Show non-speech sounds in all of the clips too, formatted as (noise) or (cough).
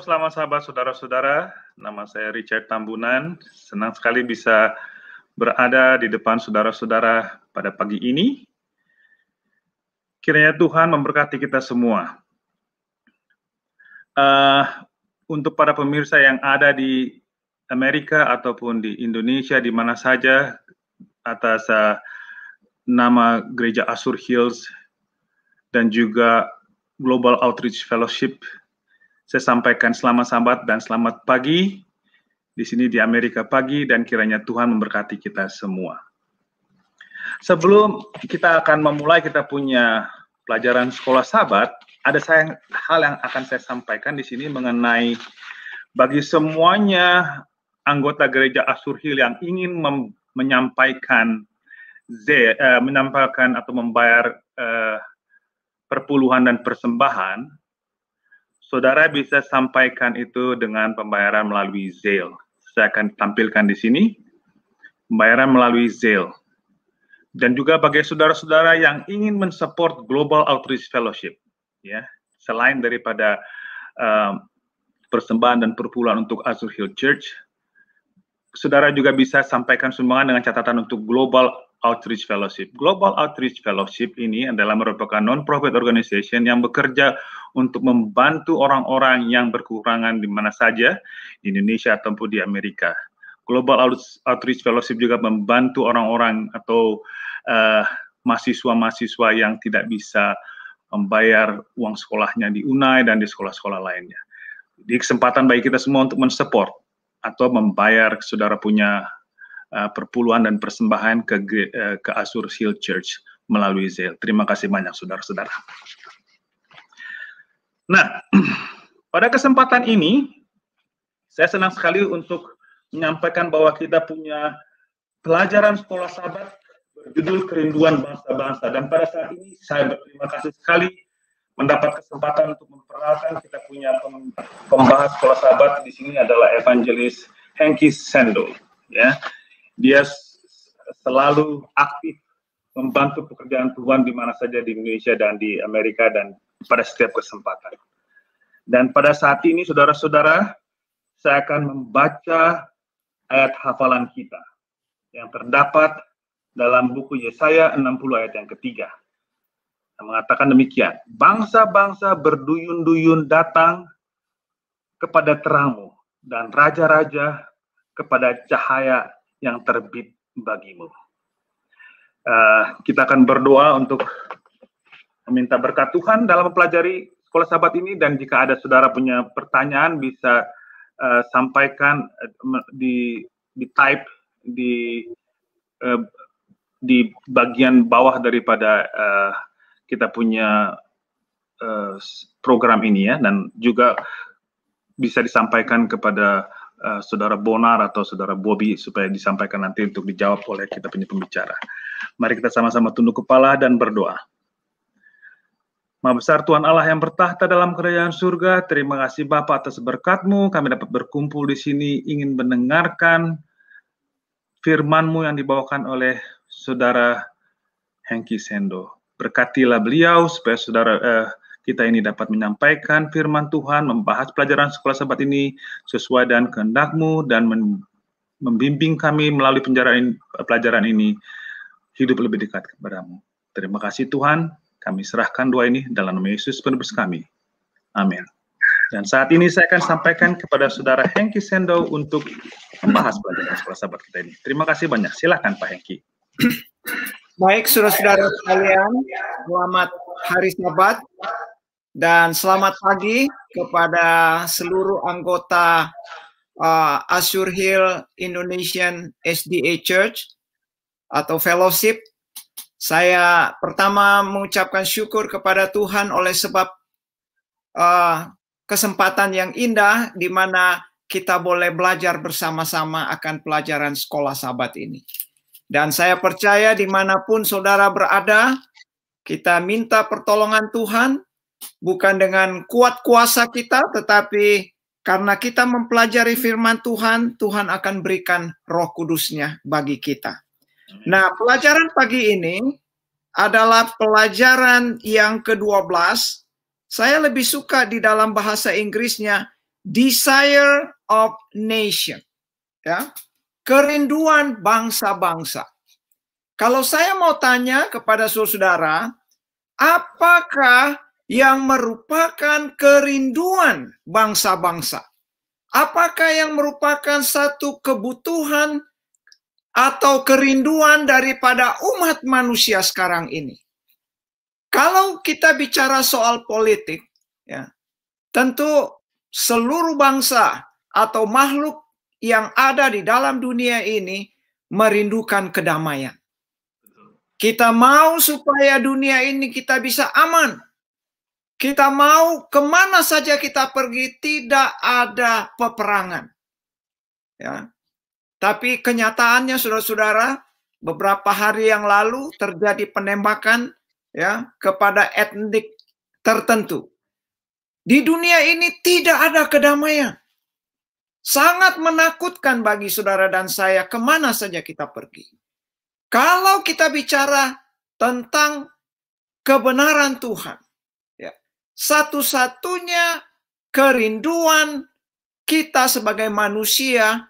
selamat sahabat saudara-saudara. Nama saya Richard Tambunan. Senang sekali bisa berada di depan saudara-saudara pada pagi ini. Kiranya Tuhan memberkati kita semua. Uh, untuk para pemirsa yang ada di Amerika ataupun di Indonesia, di mana saja atas uh, nama Gereja Asur Hills dan juga Global Outreach Fellowship saya sampaikan selamat sabat dan selamat pagi di sini di Amerika pagi dan kiranya Tuhan memberkati kita semua. Sebelum kita akan memulai kita punya pelajaran sekolah sabat, ada saya, hal yang akan saya sampaikan di sini mengenai bagi semuanya anggota gereja Asurhil yang ingin mem, menyampaikan Z, eh, menyampaikan atau membayar eh, perpuluhan dan persembahan, saudara bisa sampaikan itu dengan pembayaran melalui Zelle. Saya akan tampilkan di sini, pembayaran melalui Zelle. Dan juga bagi saudara-saudara yang ingin mensupport Global Outreach Fellowship, ya selain daripada um, persembahan dan perpuluhan untuk Azure Hill Church, saudara juga bisa sampaikan sumbangan dengan catatan untuk Global Outreach Fellowship. Global Outreach Fellowship ini adalah merupakan non-profit organization yang bekerja untuk membantu orang-orang yang berkurangan di mana saja, di Indonesia ataupun di Amerika. Global Outreach Fellowship juga membantu orang-orang atau mahasiswa eh, mahasiswa-mahasiswa yang tidak bisa membayar uang sekolahnya di UNAI dan di sekolah-sekolah lainnya. Di kesempatan bagi kita semua untuk mensupport atau membayar saudara punya Eh, perpuluhan dan persembahan ke eh, ke Asur Hill Church melalui Zell. Terima kasih banyak saudara-saudara. Nah, (clears throat) pada kesempatan ini saya senang sekali untuk menyampaikan bahwa kita punya pelajaran sekolah sahabat berjudul Kerinduan Bangsa-Bangsa. Dan pada saat ini saya berterima kasih sekali mendapat kesempatan untuk memperkenalkan kita punya pembahas sekolah sahabat di sini adalah evangelis Hengki Sendo. Ya, dia selalu aktif membantu pekerjaan Tuhan di mana saja di Indonesia dan di Amerika dan pada setiap kesempatan. Dan pada saat ini saudara-saudara, saya akan membaca ayat hafalan kita yang terdapat dalam buku Yesaya 60 ayat yang ketiga. Yang mengatakan demikian, bangsa-bangsa berduyun-duyun datang kepada terangmu dan raja-raja kepada cahaya yang terbit bagimu. Uh, kita akan berdoa untuk meminta berkat Tuhan dalam mempelajari sekolah sahabat ini dan jika ada saudara punya pertanyaan bisa uh, sampaikan eh, di di type di uh, di bagian bawah daripada uh, kita punya uh, program ini ya dan juga bisa disampaikan kepada Eh, saudara Bonar atau Saudara Bobby supaya disampaikan nanti untuk dijawab oleh kita punya pembicara. Mari kita sama-sama tunduk kepala dan berdoa. Maha besar Tuhan Allah yang bertahta dalam kerajaan surga, terima kasih Bapak atas berkatmu, kami dapat berkumpul di sini ingin mendengarkan firmanmu yang dibawakan oleh saudara Hengki Sendo. Berkatilah beliau supaya saudara eh, kita ini dapat menyampaikan firman Tuhan, membahas pelajaran sekolah sahabat ini sesuai dan kehendakmu dan membimbing kami melalui penjarain, pelajaran ini hidup lebih dekat kepadamu. Terima kasih Tuhan, kami serahkan doa ini dalam nama Yesus penebus kami. Amin. Dan saat ini saya akan sampaikan kepada Saudara Hengki Sendo untuk membahas pelajaran sekolah sahabat kita ini. Terima kasih banyak. Silahkan Pak Hengki. Baik, saudara-saudara sekalian, selamat hari sabat. Dan selamat pagi kepada seluruh anggota uh, Asur Hill Indonesian SDA Church atau fellowship. Saya pertama mengucapkan syukur kepada Tuhan oleh sebab uh, kesempatan yang indah di mana kita boleh belajar bersama-sama akan pelajaran sekolah sabat ini. Dan saya percaya dimanapun saudara berada, kita minta pertolongan Tuhan bukan dengan kuat kuasa kita, tetapi karena kita mempelajari firman Tuhan, Tuhan akan berikan roh kudusnya bagi kita. Nah, pelajaran pagi ini adalah pelajaran yang ke-12. Saya lebih suka di dalam bahasa Inggrisnya desire of nation. Ya. Kerinduan bangsa-bangsa. Kalau saya mau tanya kepada saudara, apakah yang merupakan kerinduan bangsa-bangsa? Apakah yang merupakan satu kebutuhan atau kerinduan daripada umat manusia sekarang ini? Kalau kita bicara soal politik, ya, tentu seluruh bangsa atau makhluk yang ada di dalam dunia ini merindukan kedamaian. Kita mau supaya dunia ini kita bisa aman, kita mau kemana saja kita pergi tidak ada peperangan. Ya. Tapi kenyataannya saudara-saudara, beberapa hari yang lalu terjadi penembakan ya kepada etnik tertentu. Di dunia ini tidak ada kedamaian. Sangat menakutkan bagi saudara dan saya kemana saja kita pergi. Kalau kita bicara tentang kebenaran Tuhan, satu-satunya kerinduan kita sebagai manusia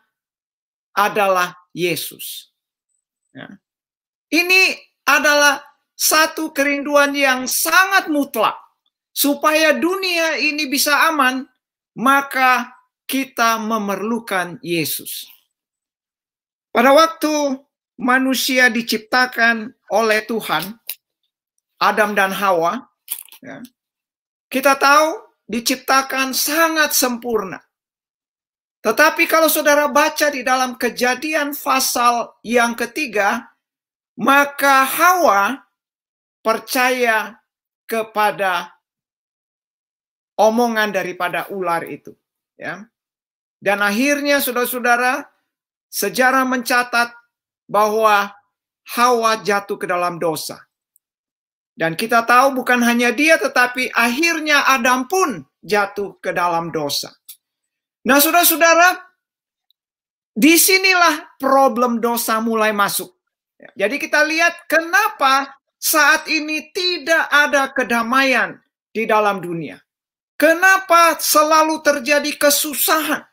adalah Yesus. Ya. Ini adalah satu kerinduan yang sangat mutlak. Supaya dunia ini bisa aman, maka kita memerlukan Yesus. Pada waktu manusia diciptakan oleh Tuhan, Adam dan Hawa, ya, kita tahu diciptakan sangat sempurna. Tetapi kalau saudara baca di dalam kejadian pasal yang ketiga, maka Hawa percaya kepada omongan daripada ular itu. Ya. Dan akhirnya saudara-saudara, sejarah mencatat bahwa Hawa jatuh ke dalam dosa. Dan kita tahu bukan hanya dia tetapi akhirnya Adam pun jatuh ke dalam dosa. Nah, saudara-saudara, disinilah problem dosa mulai masuk. Jadi kita lihat kenapa saat ini tidak ada kedamaian di dalam dunia. Kenapa selalu terjadi kesusahan?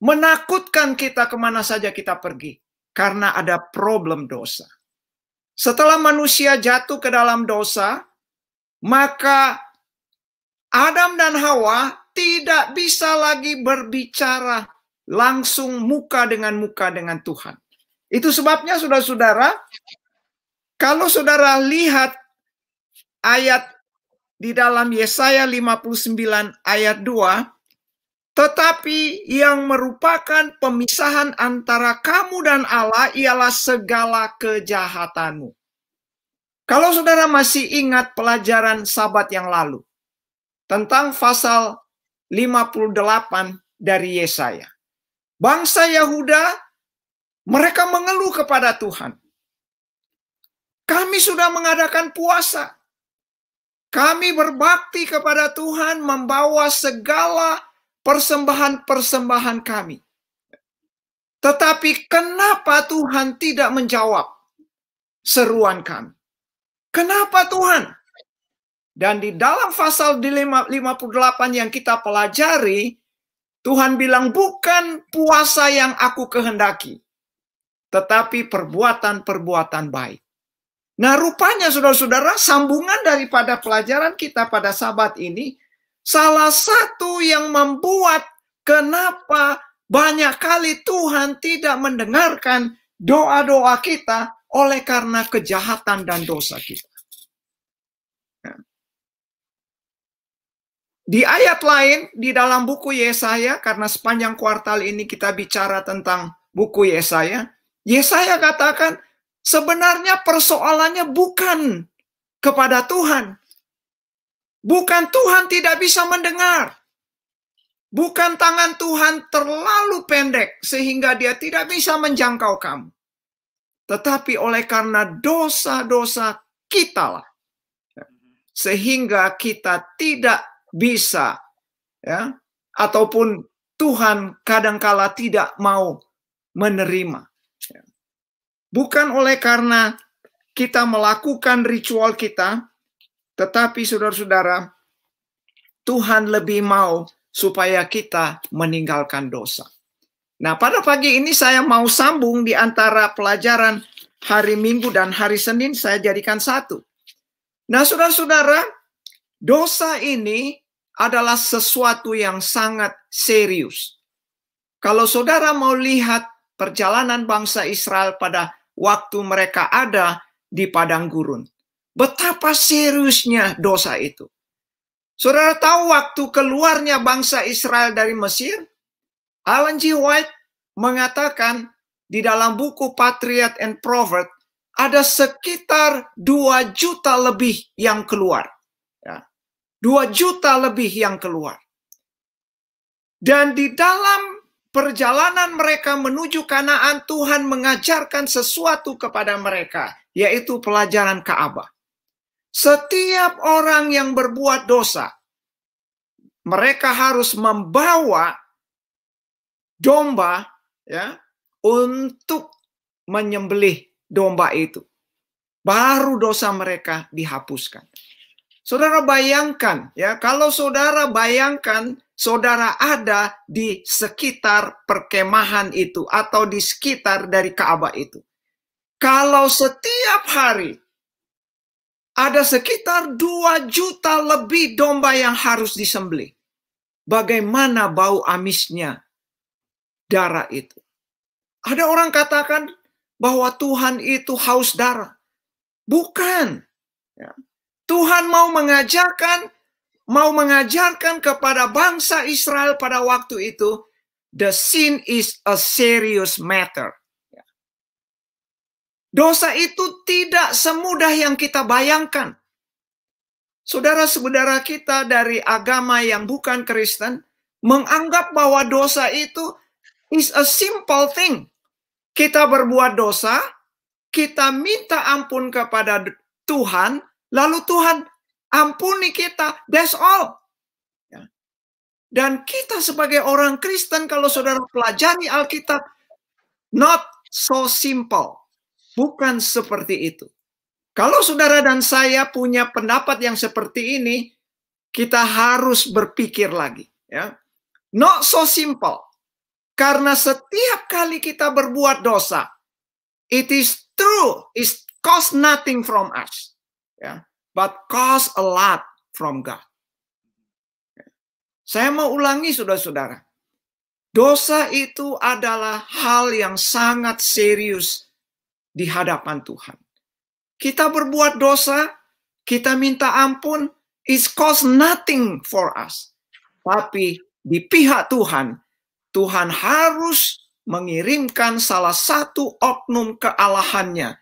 Menakutkan kita kemana saja kita pergi. Karena ada problem dosa. Setelah manusia jatuh ke dalam dosa, maka Adam dan Hawa tidak bisa lagi berbicara langsung muka dengan muka dengan Tuhan. Itu sebabnya saudara-saudara, kalau saudara lihat ayat di dalam Yesaya 59 ayat 2, tetapi yang merupakan pemisahan antara kamu dan Allah ialah segala kejahatanmu. Kalau saudara masih ingat pelajaran sabat yang lalu tentang pasal 58 dari Yesaya. Bangsa Yahuda mereka mengeluh kepada Tuhan. Kami sudah mengadakan puasa. Kami berbakti kepada Tuhan membawa segala persembahan-persembahan kami. Tetapi kenapa Tuhan tidak menjawab seruan kami? Kenapa Tuhan? Dan di dalam pasal 58 yang kita pelajari, Tuhan bilang bukan puasa yang aku kehendaki, tetapi perbuatan-perbuatan baik. Nah rupanya saudara-saudara sambungan daripada pelajaran kita pada sabat ini, Salah satu yang membuat kenapa banyak kali Tuhan tidak mendengarkan doa-doa kita oleh karena kejahatan dan dosa kita. Ya. Di ayat lain, di dalam buku Yesaya, karena sepanjang kuartal ini kita bicara tentang buku Yesaya, Yesaya katakan sebenarnya persoalannya bukan kepada Tuhan, Bukan Tuhan tidak bisa mendengar. Bukan tangan Tuhan terlalu pendek sehingga dia tidak bisa menjangkau kamu. Tetapi oleh karena dosa-dosa kita lah. Sehingga kita tidak bisa ya ataupun Tuhan kadangkala tidak mau menerima. Bukan oleh karena kita melakukan ritual kita, tetapi saudara-saudara, Tuhan lebih mau supaya kita meninggalkan dosa. Nah, pada pagi ini saya mau sambung di antara pelajaran hari Minggu dan hari Senin saya jadikan satu. Nah, saudara-saudara, dosa ini adalah sesuatu yang sangat serius. Kalau saudara mau lihat perjalanan bangsa Israel pada waktu mereka ada di padang gurun, Betapa seriusnya dosa itu. Saudara tahu waktu keluarnya bangsa Israel dari Mesir? Alan G. White mengatakan di dalam buku Patriot and Prophet ada sekitar dua juta lebih yang keluar. Ya. Dua juta lebih yang keluar. Dan di dalam perjalanan mereka menuju Kanaan, Tuhan mengajarkan sesuatu kepada mereka, yaitu pelajaran Ka'bah. Setiap orang yang berbuat dosa, mereka harus membawa domba ya untuk menyembelih domba itu. Baru dosa mereka dihapuskan. Saudara bayangkan ya, kalau saudara bayangkan saudara ada di sekitar perkemahan itu atau di sekitar dari Ka'bah itu. Kalau setiap hari ada sekitar 2 juta lebih domba yang harus disembelih. Bagaimana bau amisnya darah itu? Ada orang katakan bahwa Tuhan itu haus darah. Bukan. Ya. Tuhan mau mengajarkan mau mengajarkan kepada bangsa Israel pada waktu itu the sin is a serious matter. Dosa itu tidak semudah yang kita bayangkan. Saudara-saudara kita dari agama yang bukan Kristen menganggap bahwa dosa itu is a simple thing. Kita berbuat dosa, kita minta ampun kepada Tuhan, lalu Tuhan ampuni kita. That's all. Ya. Dan kita sebagai orang Kristen, kalau saudara pelajari Alkitab, not so simple. Bukan seperti itu. Kalau saudara dan saya punya pendapat yang seperti ini, kita harus berpikir lagi. Ya. Not so simple. Karena setiap kali kita berbuat dosa, it is true, it cost nothing from us. Ya. But cost a lot from God. Saya mau ulangi saudara-saudara. Dosa itu adalah hal yang sangat serius di hadapan Tuhan. Kita berbuat dosa, kita minta ampun, it cost nothing for us. Tapi di pihak Tuhan, Tuhan harus mengirimkan salah satu oknum kealahannya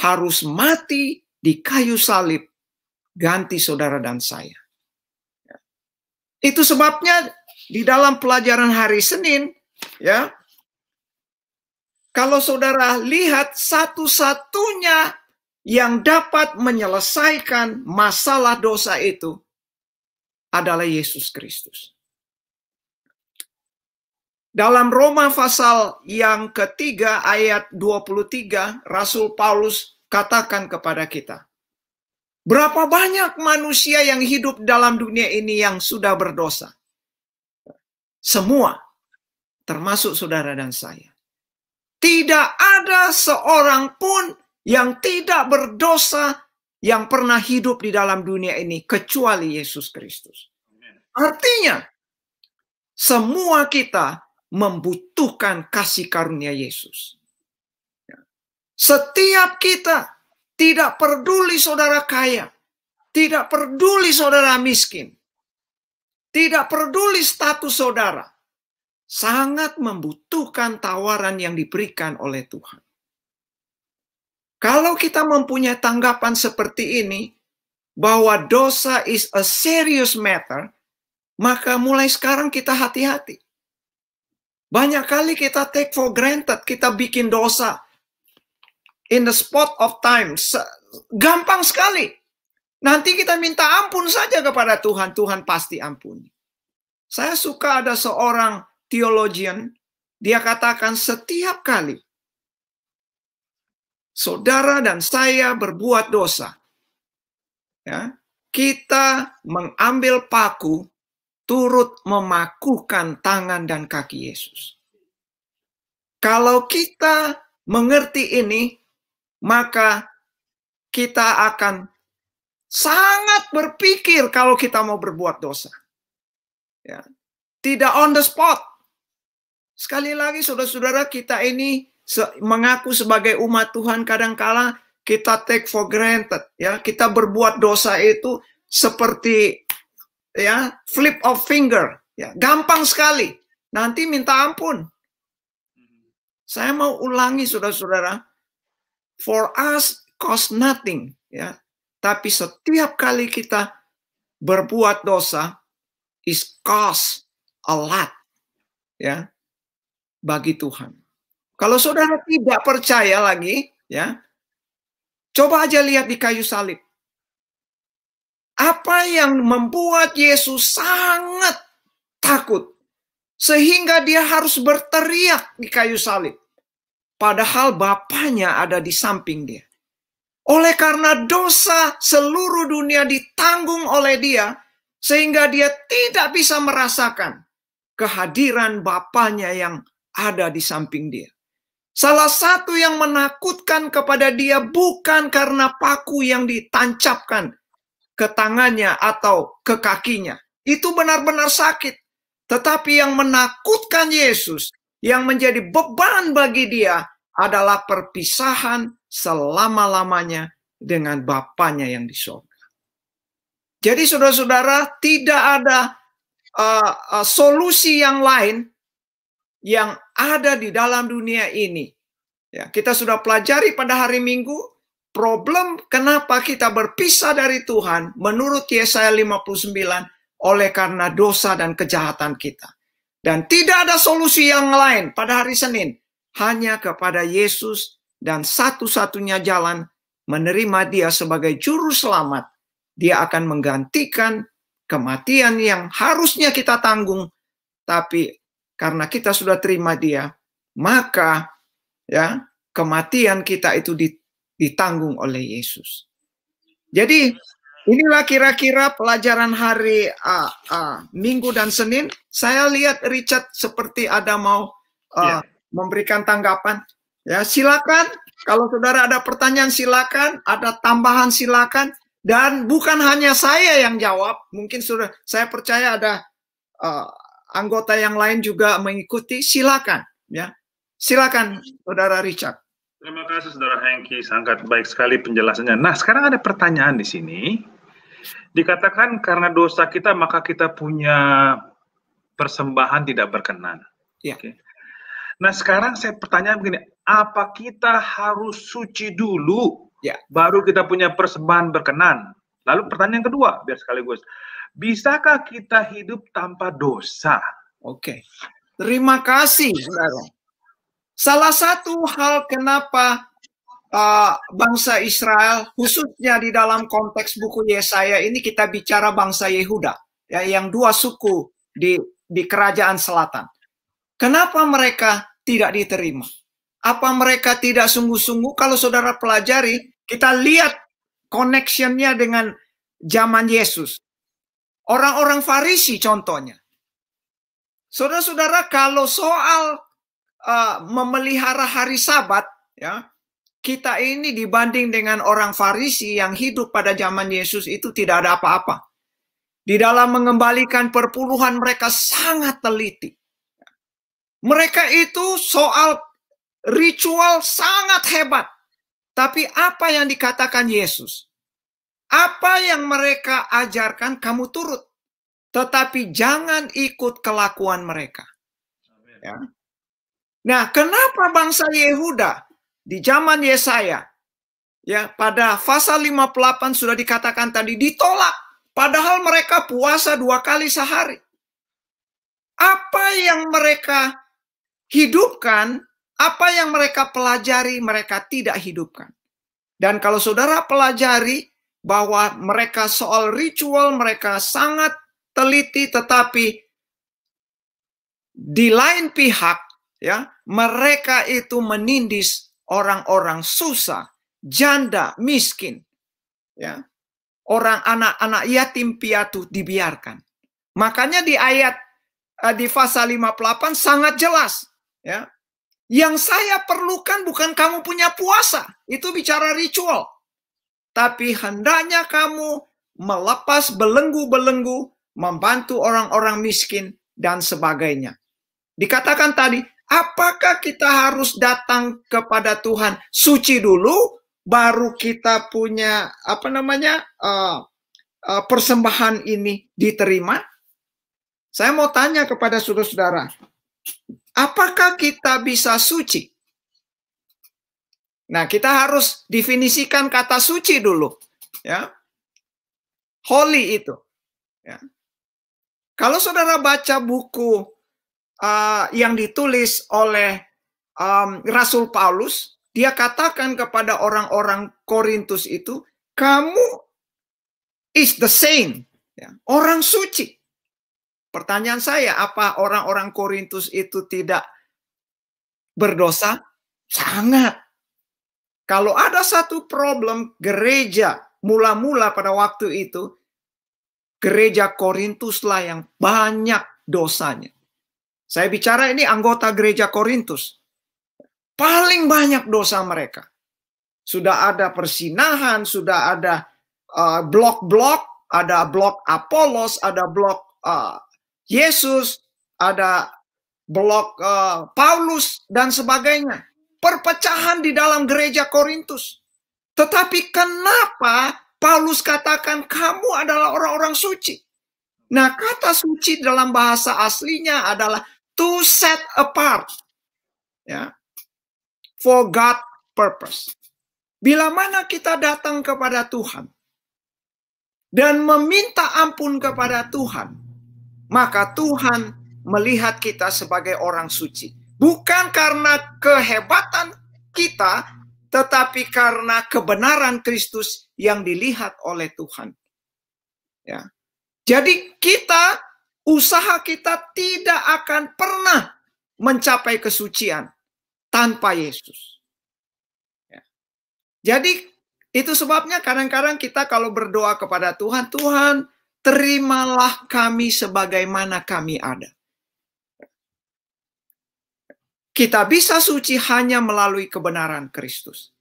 harus mati di kayu salib ganti saudara dan saya. Ya. Itu sebabnya di dalam pelajaran hari Senin ya kalau saudara lihat satu-satunya yang dapat menyelesaikan masalah dosa itu adalah Yesus Kristus. Dalam Roma pasal yang ketiga ayat 23, Rasul Paulus katakan kepada kita, berapa banyak manusia yang hidup dalam dunia ini yang sudah berdosa? Semua, termasuk saudara dan saya. Tidak ada seorang pun yang tidak berdosa yang pernah hidup di dalam dunia ini kecuali Yesus Kristus. Artinya, semua kita membutuhkan kasih karunia Yesus. Ya. Setiap kita tidak peduli saudara kaya, tidak peduli saudara miskin, tidak peduli status saudara, sangat membutuhkan tawaran yang diberikan oleh Tuhan. Kalau kita mempunyai tanggapan seperti ini, bahwa dosa is a serious matter, maka mulai sekarang kita hati-hati. Banyak kali kita take for granted, kita bikin dosa in the spot of time. Gampang sekali. Nanti kita minta ampun saja kepada Tuhan, Tuhan pasti ampuni. Saya suka ada seorang theologian, dia katakan setiap kali saudara dan saya berbuat dosa, ya, kita mengambil paku turut memakukan tangan dan kaki Yesus. Kalau kita mengerti ini, maka kita akan sangat berpikir kalau kita mau berbuat dosa. Ya. Tidak on the spot. Sekali lagi saudara-saudara kita ini mengaku sebagai umat Tuhan kadangkala kita take for granted ya kita berbuat dosa itu seperti ya flip of finger ya gampang sekali nanti minta ampun saya mau ulangi saudara-saudara for us cost nothing ya tapi setiap kali kita berbuat dosa is cost a lot ya bagi Tuhan. Kalau saudara tidak percaya lagi, ya, coba aja lihat di kayu salib. Apa yang membuat Yesus sangat takut sehingga dia harus berteriak di kayu salib. Padahal bapaknya ada di samping dia. Oleh karena dosa seluruh dunia ditanggung oleh dia sehingga dia tidak bisa merasakan kehadiran bapaknya yang ada di samping dia. Salah satu yang menakutkan kepada dia bukan karena paku yang ditancapkan ke tangannya atau ke kakinya. Itu benar-benar sakit. Tetapi yang menakutkan Yesus, yang menjadi beban bagi dia adalah perpisahan selama-lamanya dengan Bapaknya yang di sorga. Jadi saudara-saudara, tidak ada uh, uh, solusi yang lain yang ada di dalam dunia ini. Ya, kita sudah pelajari pada hari Minggu problem kenapa kita berpisah dari Tuhan menurut Yesaya 59 oleh karena dosa dan kejahatan kita. Dan tidak ada solusi yang lain pada hari Senin, hanya kepada Yesus dan satu-satunya jalan menerima dia sebagai juru selamat. Dia akan menggantikan kematian yang harusnya kita tanggung, tapi karena kita sudah terima dia, maka ya kematian kita itu ditanggung oleh Yesus. Jadi inilah kira-kira pelajaran hari uh, uh, Minggu dan Senin. Saya lihat Richard seperti ada mau uh, yeah. memberikan tanggapan. Ya silakan. Kalau saudara ada pertanyaan silakan, ada tambahan silakan. Dan bukan hanya saya yang jawab, mungkin sudah saya percaya ada uh, anggota yang lain juga mengikuti, silakan ya. Silakan Saudara Richard. Terima kasih Saudara Hengki, sangat baik sekali penjelasannya. Nah, sekarang ada pertanyaan di sini. Dikatakan karena dosa kita maka kita punya persembahan tidak berkenan. Ya. Oke. Nah, sekarang saya pertanyaan begini, apa kita harus suci dulu ya. baru kita punya persembahan berkenan? Lalu pertanyaan kedua, biar sekaligus. Bisakah kita hidup tanpa dosa? Oke. Okay. Terima kasih, saudara. Salah satu hal kenapa uh, bangsa Israel, khususnya di dalam konteks buku Yesaya ini kita bicara bangsa Yehuda, ya, yang dua suku di di kerajaan selatan. Kenapa mereka tidak diterima? Apa mereka tidak sungguh-sungguh? Kalau saudara pelajari, kita lihat nya dengan zaman Yesus. Orang-orang Farisi contohnya. Saudara-saudara, kalau soal uh, memelihara hari Sabat, ya, kita ini dibanding dengan orang Farisi yang hidup pada zaman Yesus itu tidak ada apa-apa. Di dalam mengembalikan perpuluhan mereka sangat teliti. Mereka itu soal ritual sangat hebat. Tapi apa yang dikatakan Yesus? Apa yang mereka ajarkan kamu turut. Tetapi jangan ikut kelakuan mereka. Ya. Nah, kenapa bangsa Yehuda di zaman Yesaya ya pada pasal 58 sudah dikatakan tadi ditolak padahal mereka puasa dua kali sehari. Apa yang mereka hidupkan, apa yang mereka pelajari mereka tidak hidupkan. Dan kalau saudara pelajari bahwa mereka soal ritual mereka sangat teliti tetapi di lain pihak ya mereka itu menindis orang-orang susah, janda, miskin. Ya. Orang anak-anak yatim piatu dibiarkan. Makanya di ayat eh, di pasal 58 sangat jelas ya. Yang saya perlukan bukan kamu punya puasa, itu bicara ritual tapi hendaknya kamu melepas belenggu-belenggu, membantu orang-orang miskin, dan sebagainya. Dikatakan tadi, apakah kita harus datang kepada Tuhan suci dulu, baru kita punya apa namanya uh, uh, persembahan ini diterima? Saya mau tanya kepada saudara-saudara, apakah kita bisa suci Nah, kita harus definisikan kata suci dulu, ya. Holy itu. Ya. Kalau saudara baca buku uh, yang ditulis oleh um, Rasul Paulus, dia katakan kepada orang-orang Korintus itu, kamu is the saint, ya. orang suci. Pertanyaan saya, apa orang-orang Korintus itu tidak berdosa? Sangat kalau ada satu problem gereja mula-mula pada waktu itu, gereja Korintuslah yang banyak dosanya. Saya bicara ini anggota gereja Korintus. Paling banyak dosa mereka. Sudah ada persinahan, sudah ada uh, blok-blok, uh, ada blok Apolos, ada blok uh, Yesus, ada blok uh, Paulus dan sebagainya perpecahan di dalam gereja Korintus. Tetapi kenapa Paulus katakan kamu adalah orang-orang suci? Nah, kata suci dalam bahasa aslinya adalah to set apart. Ya. For God purpose. Bila mana kita datang kepada Tuhan dan meminta ampun kepada Tuhan, maka Tuhan melihat kita sebagai orang suci bukan karena kehebatan kita, tetapi karena kebenaran Kristus yang dilihat oleh Tuhan. Ya. Jadi kita usaha kita tidak akan pernah mencapai kesucian tanpa Yesus. Ya. Jadi itu sebabnya kadang-kadang kita kalau berdoa kepada Tuhan, Tuhan terimalah kami sebagaimana kami ada. Kita bisa suci hanya melalui kebenaran Kristus.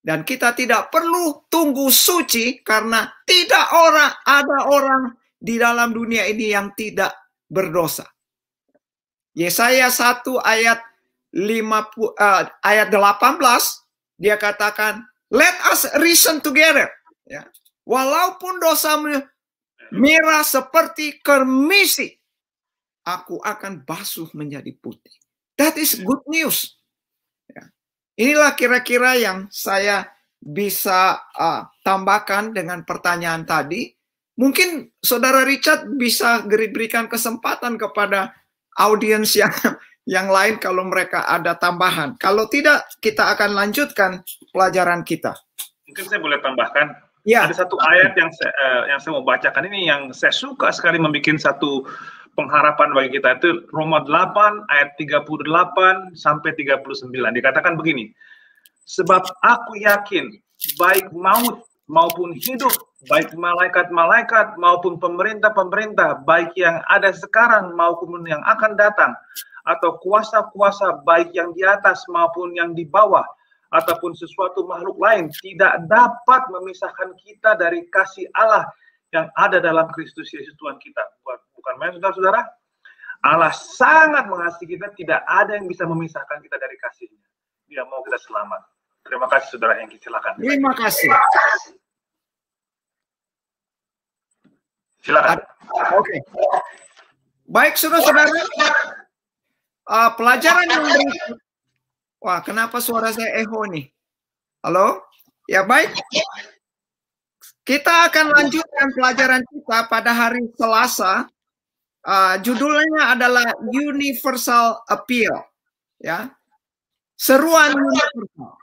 Dan kita tidak perlu tunggu suci karena tidak orang ada orang di dalam dunia ini yang tidak berdosa. Yesaya 1 ayat 50 uh, eh, ayat 18 dia katakan let us reason together ya. Walaupun dosa merah seperti kermisi aku akan basuh menjadi putih. That is good news. Ya. Inilah kira-kira yang saya bisa uh, tambahkan dengan pertanyaan tadi. Mungkin saudara Richard bisa berikan kesempatan kepada audiens yang (laughs) yang lain kalau mereka ada tambahan. Kalau tidak, kita akan lanjutkan pelajaran kita. Mungkin saya boleh tambahkan. Ya. Ada satu ayat yang saya, uh, yang saya mau bacakan ini yang saya suka sekali membuat satu pengharapan bagi kita itu Roma 8 ayat 38 sampai 39 dikatakan begini sebab aku yakin baik maut maupun hidup baik malaikat-malaikat maupun pemerintah-pemerintah baik yang ada sekarang maupun yang akan datang atau kuasa-kuasa baik yang di atas maupun yang di bawah ataupun sesuatu makhluk lain tidak dapat memisahkan kita dari kasih Allah yang ada dalam Kristus Yesus Tuhan kita. Bukan, bukan main, saudara-saudara. Allah sangat mengasihi kita, tidak ada yang bisa memisahkan kita dari kasihnya. Dia mau kita selamat. Terima kasih saudara yang silakan. Terima kasih. Silakan. Oke. Okay. Baik saudara-saudara, uh, pelajaran yang Wah, kenapa suara saya eho nih? Halo? Ya baik. Kita akan lanjutkan pelajaran kita pada hari Selasa. Uh, judulnya adalah Universal Appeal, ya. Seruan universal.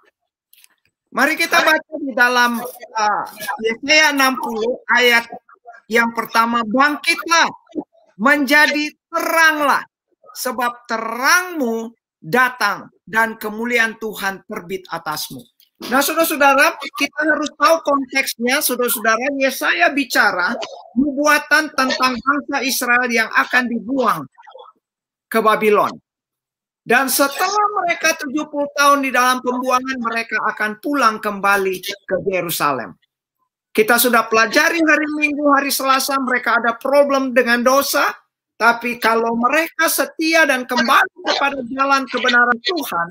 Mari kita baca di dalam uh, Yesaya 60 ayat yang pertama, bangkitlah menjadi teranglah sebab terangmu datang dan kemuliaan Tuhan terbit atasmu. Nah, saudara-saudara, kita harus tahu konteksnya, saudara-saudara, Yesaya ya, bicara nubuatan tentang bangsa Israel yang akan dibuang ke Babylon. Dan setelah mereka 70 tahun di dalam pembuangan, mereka akan pulang kembali ke Yerusalem. Kita sudah pelajari hari Minggu, hari Selasa, mereka ada problem dengan dosa. Tapi kalau mereka setia dan kembali kepada jalan kebenaran Tuhan,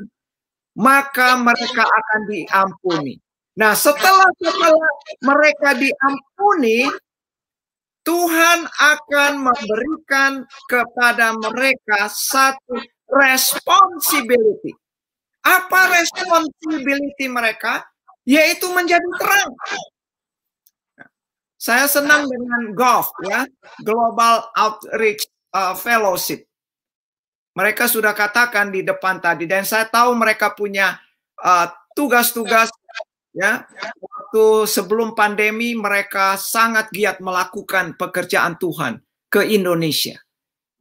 maka mereka akan diampuni. Nah, setelah setelah mereka diampuni, Tuhan akan memberikan kepada mereka satu responsibility. Apa responsibility mereka? Yaitu menjadi terang. Saya senang dengan GOV ya, Global Outreach uh, Fellowship. Mereka sudah katakan di depan tadi dan saya tahu mereka punya uh, tugas-tugas uh, ya. Waktu sebelum pandemi mereka sangat giat melakukan pekerjaan Tuhan ke Indonesia.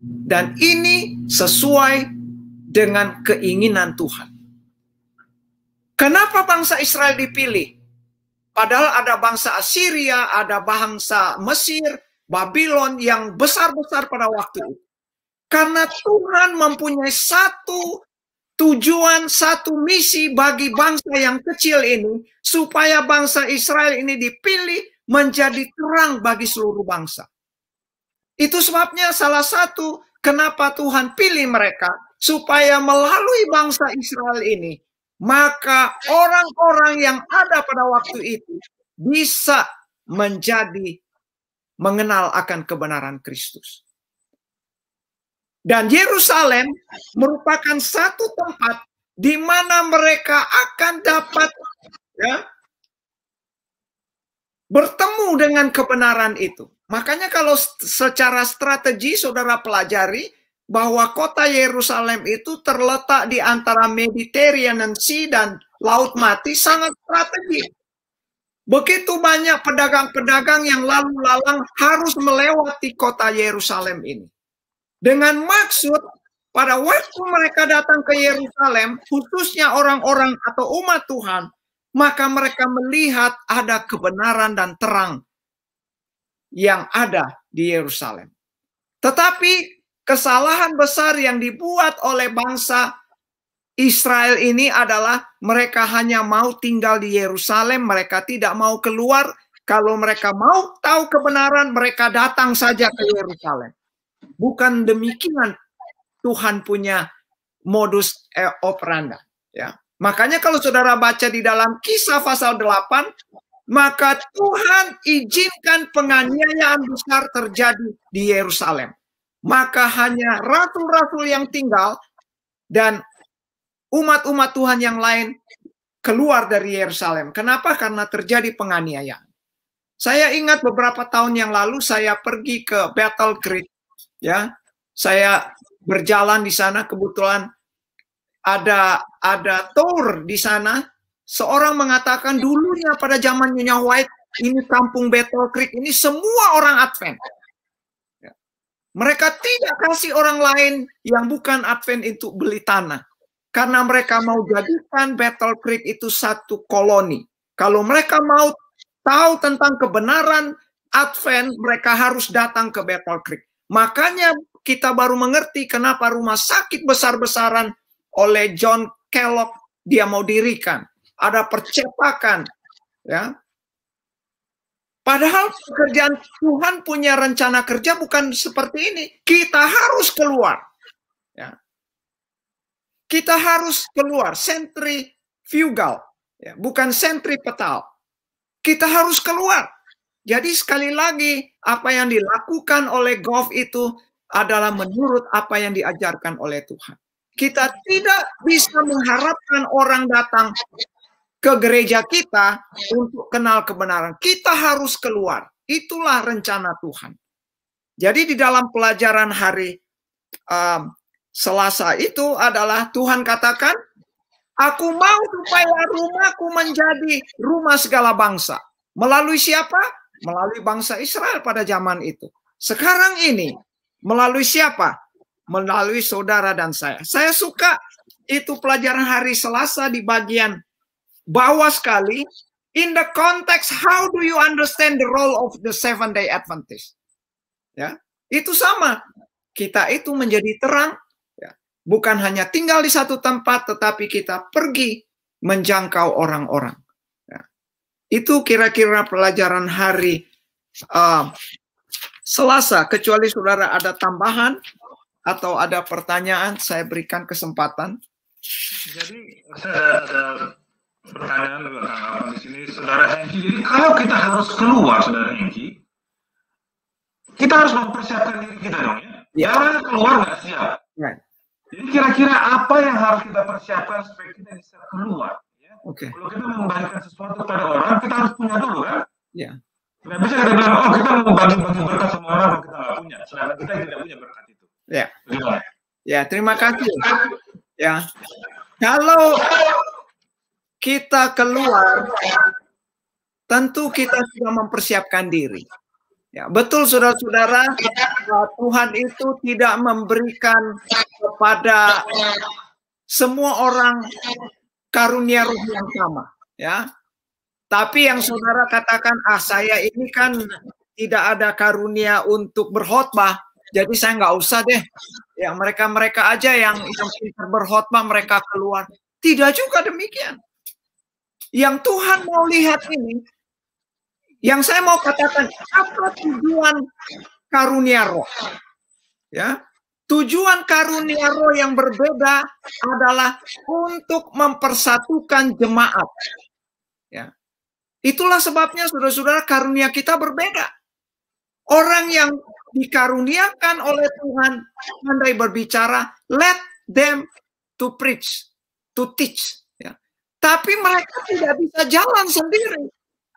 Dan ini sesuai dengan keinginan Tuhan. Kenapa bangsa Israel dipilih? Padahal ada bangsa Assyria, ada bangsa Mesir, Babylon yang besar-besar pada waktu itu. Karena Tuhan mempunyai satu tujuan, satu misi bagi bangsa yang kecil ini, supaya bangsa Israel ini dipilih menjadi terang bagi seluruh bangsa. Itu sebabnya salah satu kenapa Tuhan pilih mereka, supaya melalui bangsa Israel ini, maka orang-orang yang ada pada waktu itu bisa menjadi mengenal akan kebenaran Kristus. Dan Yerusalem merupakan satu tempat di mana mereka akan dapat ya, bertemu dengan kebenaran itu. Makanya kalau secara strategi saudara pelajari bahwa kota Yerusalem itu terletak di antara Mediterranean Sea dan Laut Mati sangat strategi. Begitu banyak pedagang-pedagang yang lalu lalang harus melewati kota Yerusalem ini. Dengan maksud pada waktu mereka datang ke Yerusalem, khususnya orang-orang atau umat Tuhan, maka mereka melihat ada kebenaran dan terang yang ada di Yerusalem. Tetapi kesalahan besar yang dibuat oleh bangsa Israel ini adalah mereka hanya mau tinggal di Yerusalem, mereka tidak mau keluar. Kalau mereka mau tahu kebenaran, mereka datang saja ke Yerusalem. Bukan demikian Tuhan punya modus eh, operanda. Ya. Makanya kalau saudara baca di dalam kisah pasal 8, maka Tuhan izinkan penganiayaan besar terjadi di Yerusalem. Maka hanya ratul-ratul yang tinggal dan umat-umat Tuhan yang lain keluar dari Yerusalem. Kenapa? Karena terjadi penganiayaan. Saya ingat beberapa tahun yang lalu saya pergi ke Battle Creek ya saya berjalan di sana kebetulan ada ada tour di sana seorang mengatakan dulunya pada zaman Nyonya White ini kampung Battle Creek ini semua orang Advent ya. mereka tidak kasih orang lain yang bukan Advent untuk beli tanah karena mereka mau jadikan Battle Creek itu satu koloni kalau mereka mau tahu tentang kebenaran Advent mereka harus datang ke Battle Creek Makanya kita baru mengerti kenapa rumah sakit besar-besaran oleh John Kellogg dia mau dirikan. Ada percepatan, ya. Padahal pekerjaan Tuhan punya rencana kerja bukan seperti ini. Kita harus keluar. Ya. Kita harus keluar sentri ya. bukan sentri petal. Kita harus keluar. Jadi sekali lagi apa yang dilakukan oleh golf itu adalah menurut apa yang diajarkan oleh Tuhan. Kita tidak bisa mengharapkan orang datang ke gereja kita untuk kenal kebenaran. Kita harus keluar. Itulah rencana Tuhan. Jadi di dalam pelajaran hari um, Selasa itu adalah Tuhan katakan, aku mau supaya rumahku menjadi rumah segala bangsa. Melalui siapa? melalui bangsa Israel pada zaman itu. Sekarang ini melalui siapa? Melalui saudara dan saya. Saya suka itu pelajaran hari Selasa di bagian bawah sekali in the context how do you understand the role of the seven day adventist ya itu sama kita itu menjadi terang ya. bukan hanya tinggal di satu tempat tetapi kita pergi menjangkau orang-orang itu kira-kira pelajaran hari uh, Selasa, kecuali saudara ada tambahan atau ada pertanyaan, saya berikan kesempatan. Jadi saya ada pertanyaan juga uh, tanggapan di sini, saudara Hengki. Jadi kalau kita harus keluar, saudara Hengki, kita harus mempersiapkan diri kita dong ya. Ya. keluar nggak siap. Ya. Jadi kira-kira apa yang harus kita persiapkan supaya kita bisa keluar? Oke. Okay. Kalau kita membagikan sesuatu kepada orang, kita harus punya dulu kan? Iya. Tidak bisa kita bilang, oh kita mau bagi-bagi berkat sama orang kalau kita nggak punya. Sedangkan kita tidak punya berkat itu. Ya. Gimana? Ya, terima kasih. Ya. Kalau kita keluar, tentu kita sudah mempersiapkan diri. Ya, betul saudara-saudara, Tuhan itu tidak memberikan kepada semua orang karunia roh yang sama, ya. Tapi yang saudara katakan, ah saya ini kan tidak ada karunia untuk berkhotbah, jadi saya nggak usah deh. Ya mereka-mereka aja yang yang berkhotbah mereka keluar. Tidak juga demikian. Yang Tuhan mau lihat ini, yang saya mau katakan apa tujuan karunia roh? Ya, Tujuan karunia roh yang berbeda adalah untuk mempersatukan jemaat. Ya. Itulah sebabnya saudara-saudara karunia kita berbeda. Orang yang dikaruniakan oleh Tuhan pandai berbicara, let them to preach, to teach. Ya. Tapi mereka tidak bisa jalan sendiri.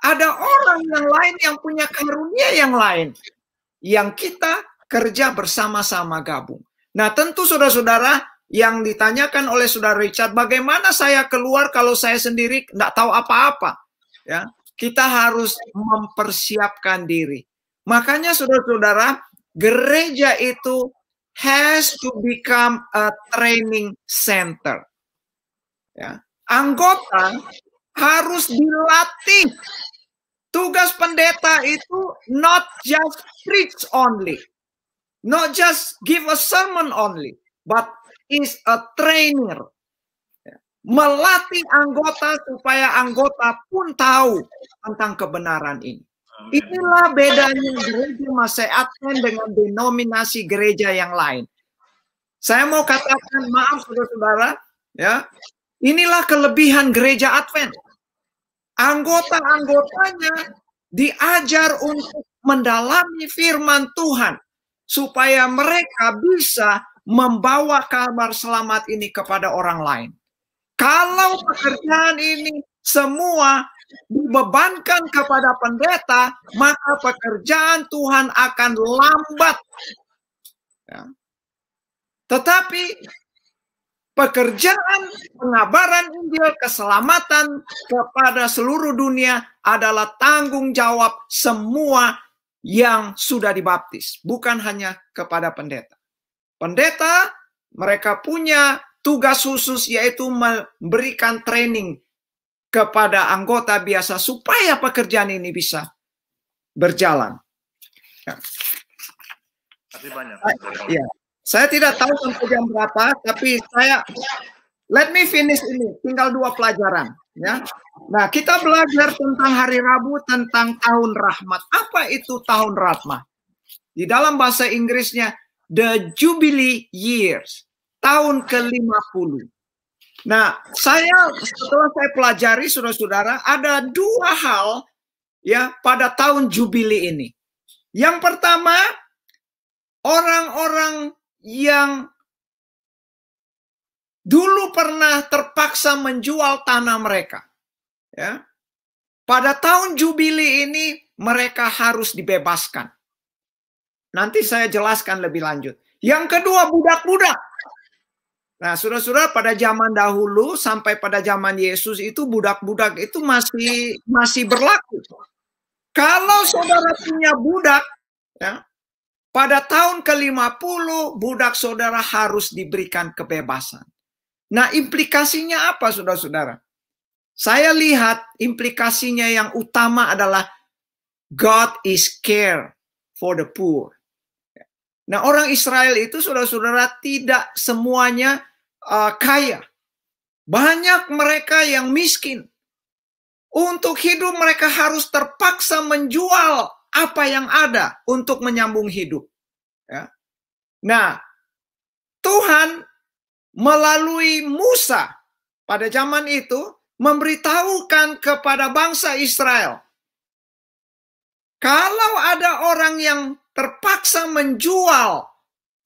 Ada orang yang lain yang punya karunia yang lain. Yang kita kerja bersama-sama gabung. Nah, tentu saudara-saudara yang ditanyakan oleh saudara Richard, bagaimana saya keluar kalau saya sendiri tidak tahu apa-apa? Ya, kita harus mempersiapkan diri. Makanya saudara-saudara, gereja itu has to become a training center. Ya. Anggota harus dilatih. Tugas pendeta itu not just preach only, Not just give a sermon only, but is a trainer. Melatih anggota supaya anggota pun tahu tentang kebenaran ini. Inilah bedanya gereja Advent dengan denominasi gereja yang lain. Saya mau katakan maaf saudara-saudara, ya. Inilah kelebihan gereja Advent. Anggota-anggotanya diajar untuk mendalami firman Tuhan supaya mereka bisa membawa kabar selamat ini kepada orang lain. Kalau pekerjaan ini semua dibebankan kepada pendeta, maka pekerjaan Tuhan akan lambat. Ya. Tetapi pekerjaan pengabaran Injil keselamatan kepada seluruh dunia adalah tanggung jawab semua yang sudah dibaptis, bukan hanya kepada pendeta. Pendeta mereka punya tugas khusus yaitu memberikan training kepada anggota biasa supaya pekerjaan ini bisa berjalan. Ya. Tapi banyak. Ya. Saya tidak tahu sampai jam berapa, tapi saya let me finish ini. Tinggal dua pelajaran, ya. Nah, kita belajar tentang hari Rabu tentang tahun rahmat. Apa itu tahun rahmat? Di dalam bahasa Inggrisnya the jubilee years, tahun ke-50. Nah, saya setelah saya pelajari saudara-saudara ada dua hal ya pada tahun jubilee ini. Yang pertama, orang-orang yang dulu pernah terpaksa menjual tanah mereka. Ya. Pada tahun jubili ini mereka harus dibebaskan. Nanti saya jelaskan lebih lanjut. Yang kedua budak-budak. Nah, saudara-saudara pada zaman dahulu sampai pada zaman Yesus itu budak-budak itu masih masih berlaku. Kalau saudara punya budak, ya, pada tahun ke-50 budak saudara harus diberikan kebebasan. Nah, implikasinya apa saudara-saudara? Saya lihat implikasinya yang utama adalah God is care for the poor. Nah, orang Israel itu saudara-saudara tidak semuanya uh, kaya. Banyak mereka yang miskin. Untuk hidup mereka harus terpaksa menjual apa yang ada untuk menyambung hidup. Ya. Nah, Tuhan melalui Musa pada zaman itu memberitahukan kepada bangsa Israel, kalau ada orang yang terpaksa menjual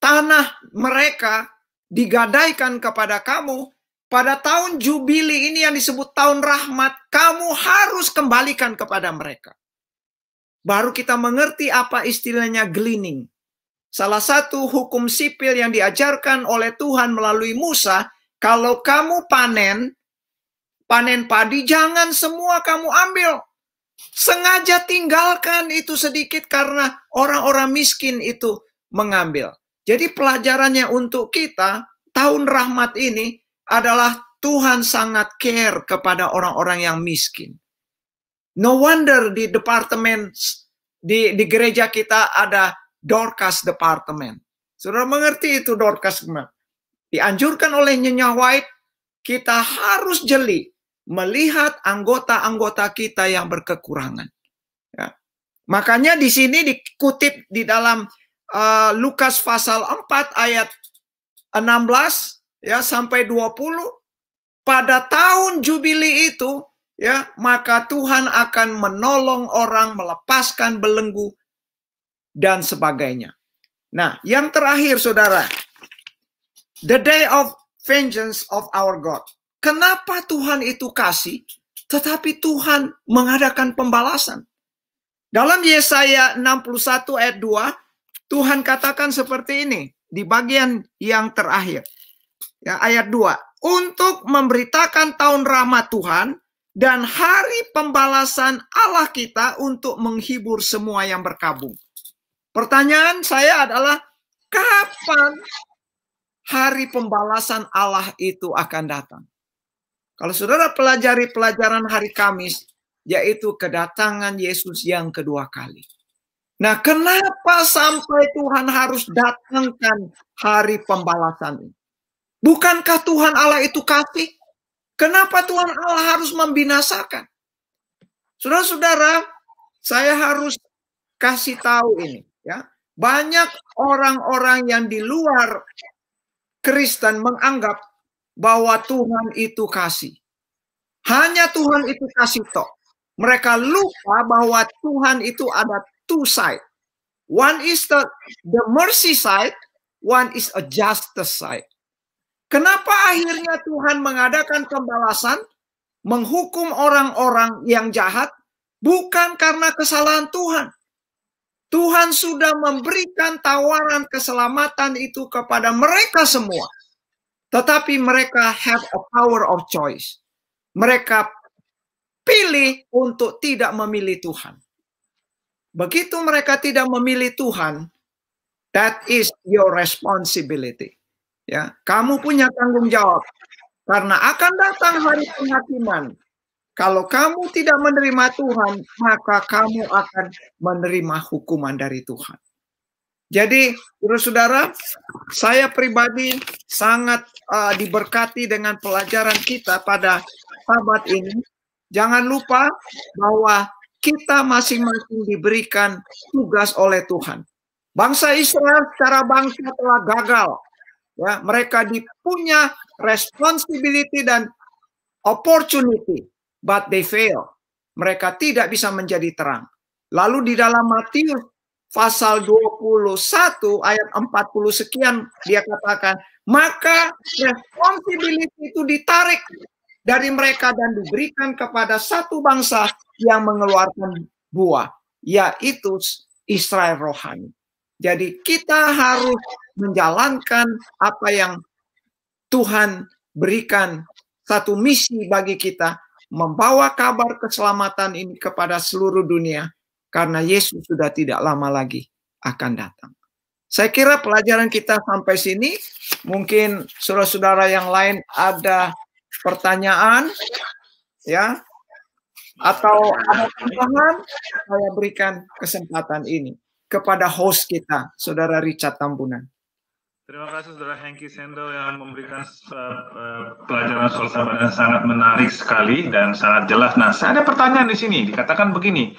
tanah mereka digadaikan kepada kamu, pada tahun jubili ini yang disebut tahun rahmat, kamu harus kembalikan kepada mereka. Baru kita mengerti apa istilahnya gleaning. Salah satu hukum sipil yang diajarkan oleh Tuhan melalui Musa, kalau kamu panen, panen padi, jangan semua kamu ambil. Sengaja tinggalkan itu sedikit karena orang-orang miskin itu mengambil. Jadi pelajarannya untuk kita, tahun rahmat ini adalah Tuhan sangat care kepada orang-orang yang miskin. No wonder di departemen di, di gereja kita ada Dorcas Department. Sudah mengerti itu Dorcas Dianjurkan oleh Nyonya White, kita harus jeli melihat anggota-anggota kita yang berkekurangan. Ya. Makanya di sini dikutip di dalam uh, Lukas pasal 4 ayat 16 ya sampai 20 pada tahun jubili itu ya maka Tuhan akan menolong orang melepaskan belenggu dan sebagainya. Nah, yang terakhir saudara, the day of vengeance of our God. Kenapa Tuhan itu kasih, tetapi Tuhan mengadakan pembalasan? Dalam Yesaya 61 ayat 2, Tuhan katakan seperti ini di bagian yang terakhir. Ya, ayat 2, untuk memberitakan tahun rahmat Tuhan dan hari pembalasan Allah kita untuk menghibur semua yang berkabung. Pertanyaan saya adalah kapan hari pembalasan Allah itu akan datang? Kalau saudara pelajari pelajaran hari Kamis, yaitu kedatangan Yesus yang kedua kali. Nah, kenapa sampai Tuhan harus datangkan hari pembalasan ini? Bukankah Tuhan Allah itu kasih? Kenapa Tuhan Allah harus membinasakan? Saudara-saudara, saya harus kasih tahu ini, ya. Banyak orang-orang yang di luar Kristen menganggap bahwa Tuhan itu kasih. Hanya Tuhan itu kasih toh Mereka lupa bahwa Tuhan itu ada two side. One is the, the mercy side, one is a justice side. Kenapa akhirnya Tuhan mengadakan pembalasan, menghukum orang-orang yang jahat, bukan karena kesalahan Tuhan. Tuhan sudah memberikan tawaran keselamatan itu kepada mereka semua. Tetapi mereka have a power of choice. Mereka pilih untuk tidak memilih Tuhan. Begitu mereka tidak memilih Tuhan, that is your responsibility. Ya, kamu punya tanggung jawab karena akan datang hari penghakiman. Kalau kamu tidak menerima Tuhan, maka kamu akan menerima hukuman dari Tuhan. Jadi, saudara, saya pribadi sangat uh, diberkati dengan pelajaran kita pada sabat ini. Jangan lupa bahwa kita masing-masing diberikan tugas oleh Tuhan. Bangsa Israel secara bangsa telah gagal. Ya, mereka dipunya responsibility dan opportunity, but they fail. Mereka tidak bisa menjadi terang. Lalu di dalam Matius pasal 21 ayat 40 sekian dia katakan maka responsibility itu ditarik dari mereka dan diberikan kepada satu bangsa yang mengeluarkan buah yaitu Israel rohani. Jadi kita harus menjalankan apa yang Tuhan berikan satu misi bagi kita membawa kabar keselamatan ini kepada seluruh dunia karena Yesus sudah tidak lama lagi akan datang. Saya kira pelajaran kita sampai sini. Mungkin saudara-saudara yang lain ada pertanyaan, ya, atau ada tambahan, saya berikan kesempatan ini kepada host kita, saudara Richard Tambunan. Terima kasih saudara Hanky Sendo yang memberikan eh, pelajaran soal sahabat yang sangat menarik sekali dan sangat jelas. Nah, saya ada pertanyaan di sini. Dikatakan begini,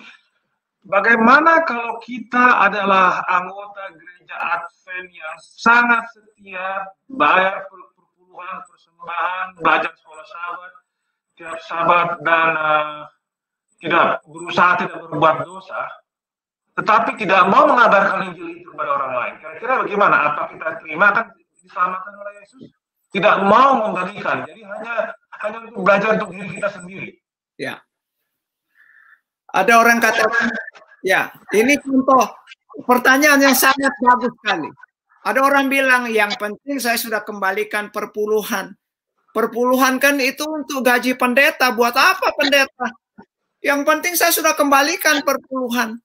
Bagaimana kalau kita adalah anggota gereja Advent yang sangat setia, bayar perpuluhan persembahan, belajar sekolah sahabat, tiap sahabat, dan uh, tidak berusaha tidak berbuat dosa, tetapi tidak mau mengabarkan Injil itu kepada orang lain. Kira-kira bagaimana? Apa kita terima kan diselamatkan oleh Yesus? Tidak mau membagikan, jadi hanya hanya untuk belajar untuk diri kita sendiri. Ya. Ada orang katakan, ya ini contoh pertanyaan yang sangat bagus sekali. Ada orang bilang yang penting saya sudah kembalikan perpuluhan. Perpuluhan kan itu untuk gaji pendeta. Buat apa pendeta? Yang penting saya sudah kembalikan perpuluhan.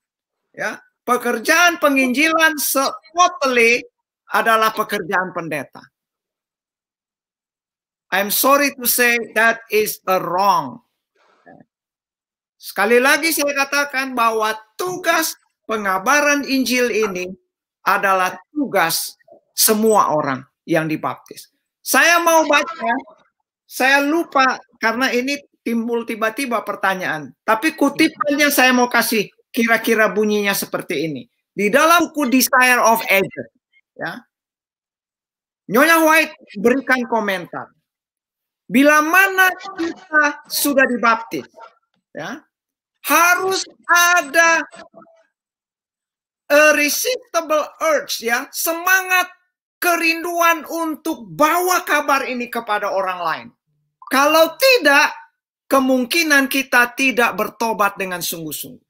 Ya, pekerjaan penginjilan totally adalah pekerjaan pendeta. I'm sorry to say that is a wrong Sekali lagi saya katakan bahwa tugas pengabaran Injil ini adalah tugas semua orang yang dibaptis. Saya mau baca, saya lupa karena ini timbul tiba-tiba pertanyaan. Tapi kutipannya saya mau kasih kira-kira bunyinya seperti ini. Di dalam buku Desire of Ages, ya. Nyonya White berikan komentar. Bila mana kita sudah dibaptis, ya harus ada a eh, resistible urge ya, semangat kerinduan untuk bawa kabar ini kepada orang lain. Kalau tidak, kemungkinan kita tidak bertobat dengan sungguh-sungguh.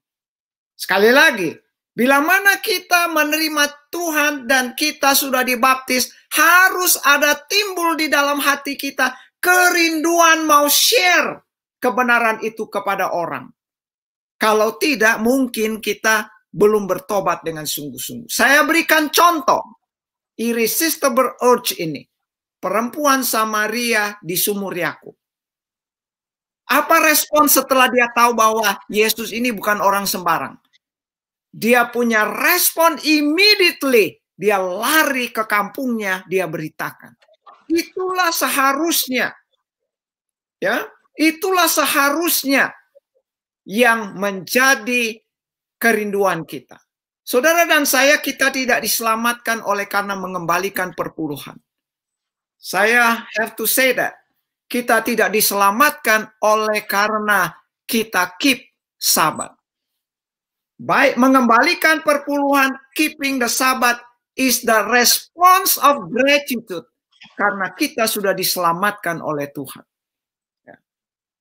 Sekali lagi, bila mana kita menerima Tuhan dan kita sudah dibaptis, harus ada timbul di dalam hati kita kerinduan mau share kebenaran itu kepada orang. Kalau tidak mungkin kita belum bertobat dengan sungguh-sungguh. Saya berikan contoh. Irresistible urge ini. Perempuan Samaria di sumur Yakub. Apa respon setelah dia tahu bahwa Yesus ini bukan orang sembarang? Dia punya respon immediately. Dia lari ke kampungnya, dia beritakan. Itulah seharusnya. Ya, itulah seharusnya yang menjadi kerinduan kita. Saudara dan saya, kita tidak diselamatkan oleh karena mengembalikan perpuluhan. Saya have to say that. Kita tidak diselamatkan oleh karena kita keep sabat. Baik mengembalikan perpuluhan, keeping the sabat is the response of gratitude. Karena kita sudah diselamatkan oleh Tuhan.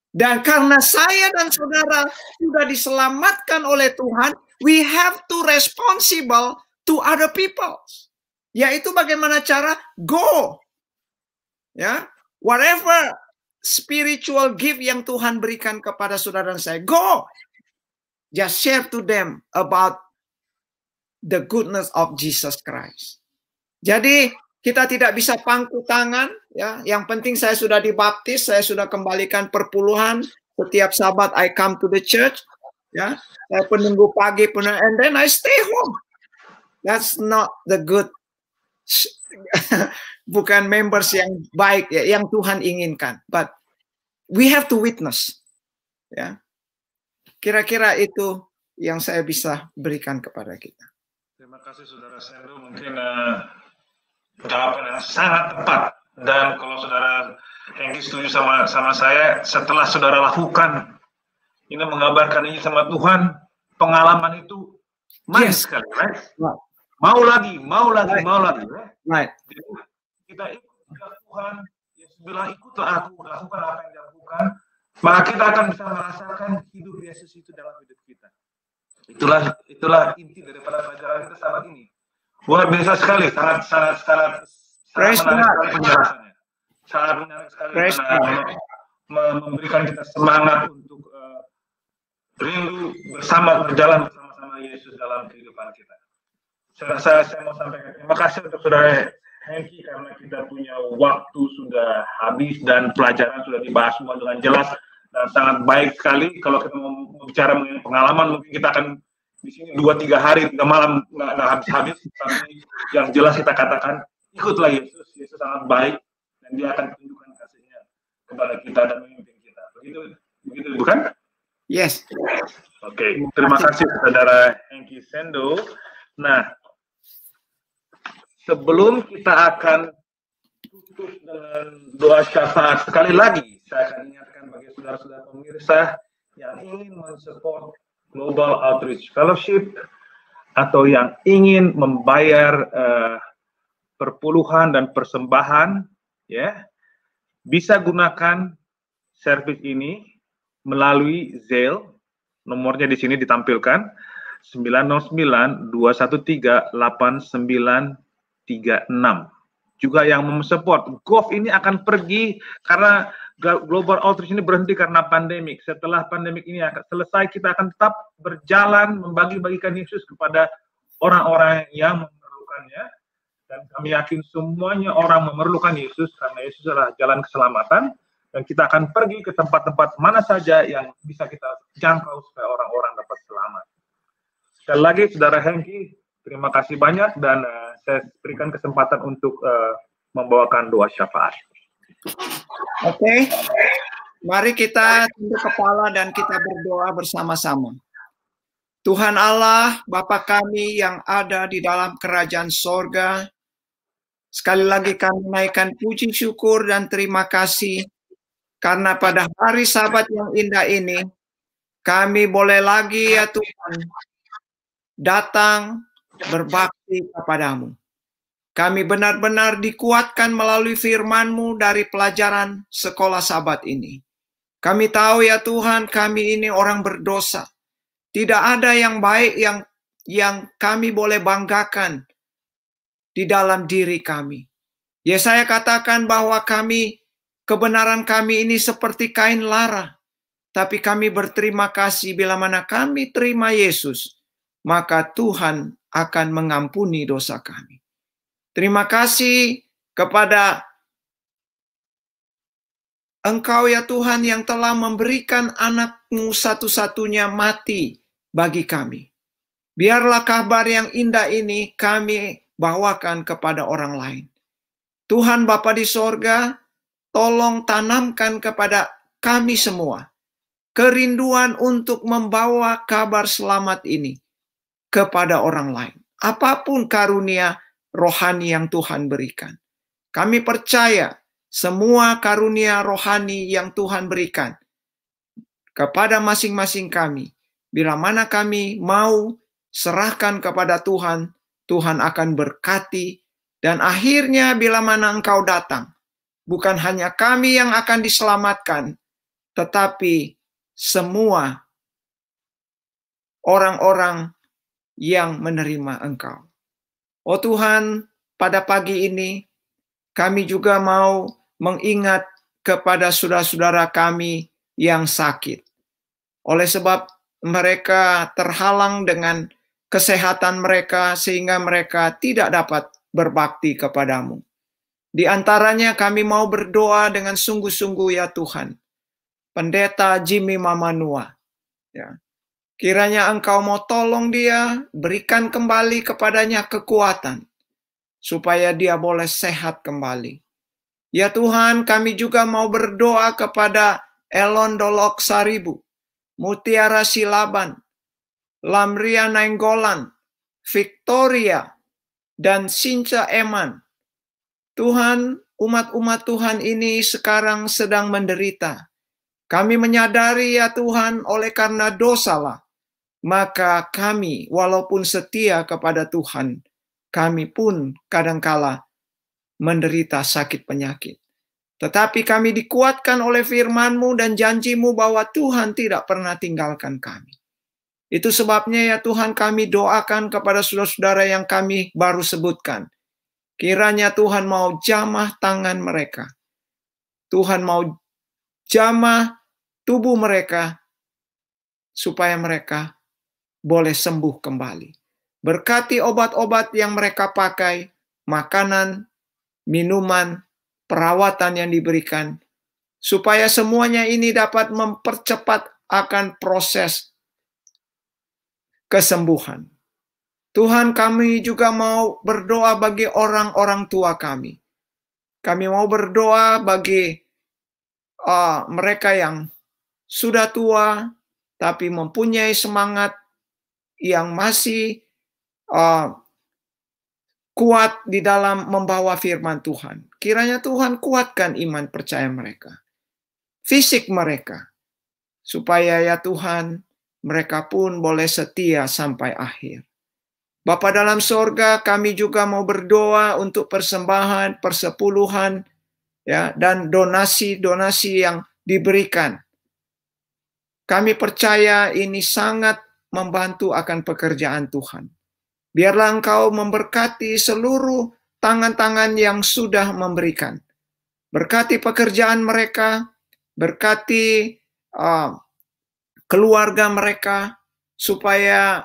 Dan karena saya dan saudara sudah diselamatkan oleh Tuhan, we have to responsible to other people. Yaitu bagaimana cara go. Ya, whatever spiritual gift yang Tuhan berikan kepada saudara dan saya, go. Just share to them about the goodness of Jesus Christ. Jadi kita tidak bisa pangku tangan, Ya, yang penting saya sudah dibaptis, saya sudah kembalikan perpuluhan setiap sabat I come to the church. Ya, saya penunggu pagi, pun, and then I stay home. That's not the good (laughs) bukan members yang baik ya yang Tuhan inginkan but we have to witness ya kira-kira itu yang saya bisa berikan kepada kita terima kasih saudara Sendo mungkin uh, yang sangat tepat dan kalau saudara yang setuju sama sama saya, setelah saudara lakukan, ini mengabarkan ini sama Tuhan, pengalaman itu manis yes. sekali, right? right? Mau lagi, mau lagi, right. mau lagi. Right? Jadi, kita ikut Tuhan, Yesus bilang ikutlah aku, lakukan apa yang dilakukan, maka kita akan bisa merasakan hidup Yesus itu dalam hidup kita. Itulah itulah inti daripada pelajaran kita saat ini. Luar biasa sekali, sangat sangat sangat Praise God. Sangat menarik sekali memberikan kita semangat untuk uh, rindu bersama berjalan bersama-sama Yesus dalam kehidupan kita. Saya rasa saya mau sampaikan terima kasih untuk saudara Hengki karena kita punya waktu sudah habis dan pelajaran sudah dibahas semua dengan jelas dan sangat baik sekali kalau kita mau bicara mengenai pengalaman mungkin kita akan di sini dua tiga hari tiga malam nggak habis-habis tapi yang jelas kita katakan ikutlah Yesus, Yesus sangat baik dan dia akan tunjukkan kasihnya kepada kita dan memimpin kita. Begitu, begitu bukan? Yes. Oke, okay. terima kasih saudara Hengki Sendo. Nah, sebelum kita akan tutup dengan doa syafaat sekali lagi, saya akan ingatkan bagi saudara-saudara pemirsa yang ingin mensupport Global Outreach Fellowship atau yang ingin membayar uh, perpuluhan dan persembahan ya bisa gunakan service ini melalui Zelle nomornya di sini ditampilkan 909 213 8936 juga yang mensupport Gov ini akan pergi karena global outreach ini berhenti karena pandemik. Setelah pandemik ini akan selesai, kita akan tetap berjalan membagi-bagikan Yesus kepada orang-orang yang memerlukannya. Dan kami yakin semuanya orang memerlukan Yesus karena Yesus adalah jalan keselamatan. Dan kita akan pergi ke tempat-tempat mana saja yang bisa kita jangkau supaya orang-orang dapat selamat. Sekali lagi, Saudara Hengki, terima kasih banyak dan uh, saya berikan kesempatan untuk uh, membawakan doa syafaat. Oke, okay. mari kita tunduk kepala dan kita berdoa bersama-sama. Tuhan Allah, Bapa kami yang ada di dalam kerajaan sorga, Sekali lagi kami naikkan puji syukur dan terima kasih karena pada hari sabat yang indah ini kami boleh lagi ya Tuhan datang berbakti kepadamu. Kami benar-benar dikuatkan melalui FirmanMu dari pelajaran sekolah sabat ini. Kami tahu ya Tuhan, kami ini orang berdosa. Tidak ada yang baik yang yang kami boleh banggakan di dalam diri kami. ya saya katakan bahwa kami, kebenaran kami ini seperti kain lara. Tapi kami berterima kasih bila mana kami terima Yesus, maka Tuhan akan mengampuni dosa kami. Terima kasih kepada Engkau ya Tuhan yang telah memberikan anakmu satu-satunya mati bagi kami. Biarlah kabar yang indah ini kami bawakan kepada orang lain. Tuhan Bapa di sorga, tolong tanamkan kepada kami semua kerinduan untuk membawa kabar selamat ini kepada orang lain. Apapun karunia rohani yang Tuhan berikan. Kami percaya semua karunia rohani yang Tuhan berikan kepada masing-masing kami. Bila mana kami mau serahkan kepada Tuhan Tuhan akan berkati, dan akhirnya bila mana engkau datang, bukan hanya kami yang akan diselamatkan, tetapi semua orang-orang yang menerima Engkau. Oh Tuhan, pada pagi ini kami juga mau mengingat kepada saudara-saudara kami yang sakit. Oleh sebab mereka terhalang dengan kesehatan mereka sehingga mereka tidak dapat berbakti kepadamu. Di antaranya kami mau berdoa dengan sungguh-sungguh ya Tuhan. Pendeta Jimmy Mamanua. Ya. Kiranya engkau mau tolong dia, berikan kembali kepadanya kekuatan. Supaya dia boleh sehat kembali. Ya Tuhan, kami juga mau berdoa kepada Elon Dolok Saribu, Mutiara Silaban, Lamria Nainggolan, Victoria, dan Sinca Eman. Tuhan, umat-umat Tuhan ini sekarang sedang menderita. Kami menyadari ya Tuhan oleh karena dosalah. Maka kami walaupun setia kepada Tuhan, kami pun kadangkala menderita sakit penyakit. Tetapi kami dikuatkan oleh firman-Mu dan janji-Mu bahwa Tuhan tidak pernah tinggalkan kami. Itu sebabnya ya Tuhan kami doakan kepada saudara-saudara yang kami baru sebutkan. Kiranya Tuhan mau jamah tangan mereka. Tuhan mau jamah tubuh mereka supaya mereka boleh sembuh kembali. Berkati obat-obat yang mereka pakai, makanan, minuman, perawatan yang diberikan supaya semuanya ini dapat mempercepat akan proses kesembuhan. Tuhan kami juga mau berdoa bagi orang-orang tua kami. Kami mau berdoa bagi uh, mereka yang sudah tua tapi mempunyai semangat yang masih uh, kuat di dalam membawa firman Tuhan. Kiranya Tuhan kuatkan iman percaya mereka, fisik mereka, supaya ya Tuhan mereka pun boleh setia sampai akhir. Bapak dalam sorga, kami juga mau berdoa untuk persembahan, persepuluhan, ya dan donasi-donasi yang diberikan. Kami percaya ini sangat membantu akan pekerjaan Tuhan. Biarlah Engkau memberkati seluruh tangan-tangan yang sudah memberikan. Berkati pekerjaan mereka, berkati uh, keluarga mereka, supaya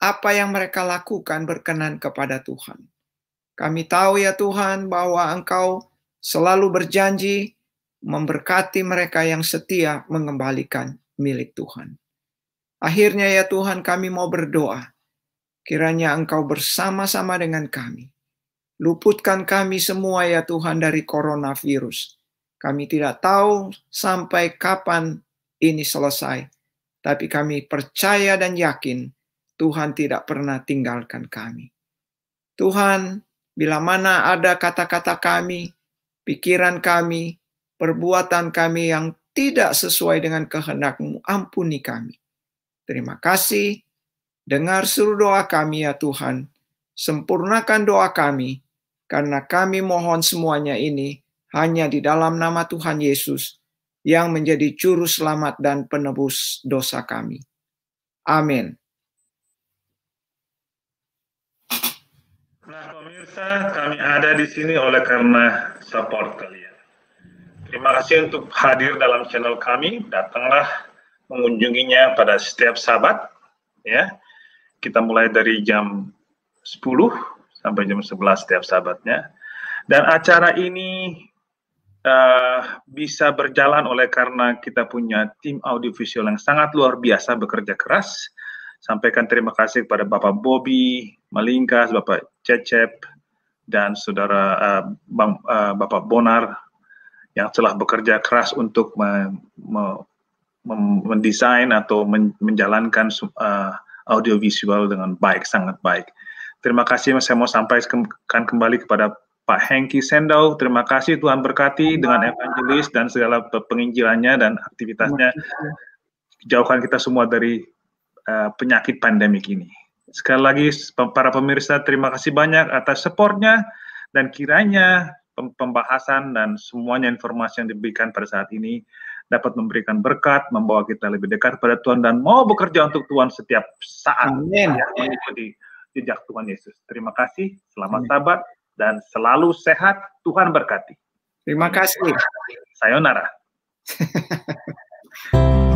apa yang mereka lakukan berkenan kepada Tuhan. Kami tahu ya Tuhan bahwa Engkau selalu berjanji memberkati mereka yang setia mengembalikan milik Tuhan. Akhirnya ya Tuhan kami mau berdoa. Kiranya Engkau bersama-sama dengan kami. Luputkan kami semua ya Tuhan dari coronavirus. Kami tidak tahu sampai kapan ini selesai tapi kami percaya dan yakin Tuhan tidak pernah tinggalkan kami. Tuhan, bila mana ada kata-kata kami, pikiran kami, perbuatan kami yang tidak sesuai dengan kehendakmu, ampuni kami. Terima kasih. Dengar seluruh doa kami ya Tuhan. Sempurnakan doa kami, karena kami mohon semuanya ini hanya di dalam nama Tuhan Yesus, yang menjadi juru selamat dan penebus dosa kami. Amin. Nah, pemirsa, kami ada di sini oleh karena support kalian. Terima kasih untuk hadir dalam channel kami. Datanglah mengunjunginya pada setiap sabat ya. Kita mulai dari jam 10 sampai jam 11 setiap sabatnya. Dan acara ini uh, bisa berjalan oleh karena kita punya tim audiovisual yang sangat luar biasa bekerja keras. Sampaikan terima kasih kepada Bapak Bobby, Malingkas, Bapak Cecep, dan Saudara uh, Bang, uh, Bapak Bonar yang telah bekerja keras untuk me, me, me, mendesain atau men, menjalankan uh, audiovisual dengan baik, sangat baik. Terima kasih, saya mau sampaikan kan kembali kepada Pak Hengki Sendau. Terima kasih Tuhan berkati dengan evangelis dan segala penginjilannya dan aktivitasnya. Jauhkan kita semua dari uh, penyakit pandemik ini. Sekali lagi para pemirsa terima kasih banyak atas supportnya dan kiranya pembahasan dan semuanya informasi yang diberikan pada saat ini dapat memberikan berkat, membawa kita lebih dekat pada Tuhan dan mau bekerja untuk Tuhan setiap saat. Amin. Mengikuti jejak Tuhan Yesus. Terima kasih. Selamat Amin. sabat dan selalu sehat. Tuhan berkati. Terima kasih. Sayonara. (laughs)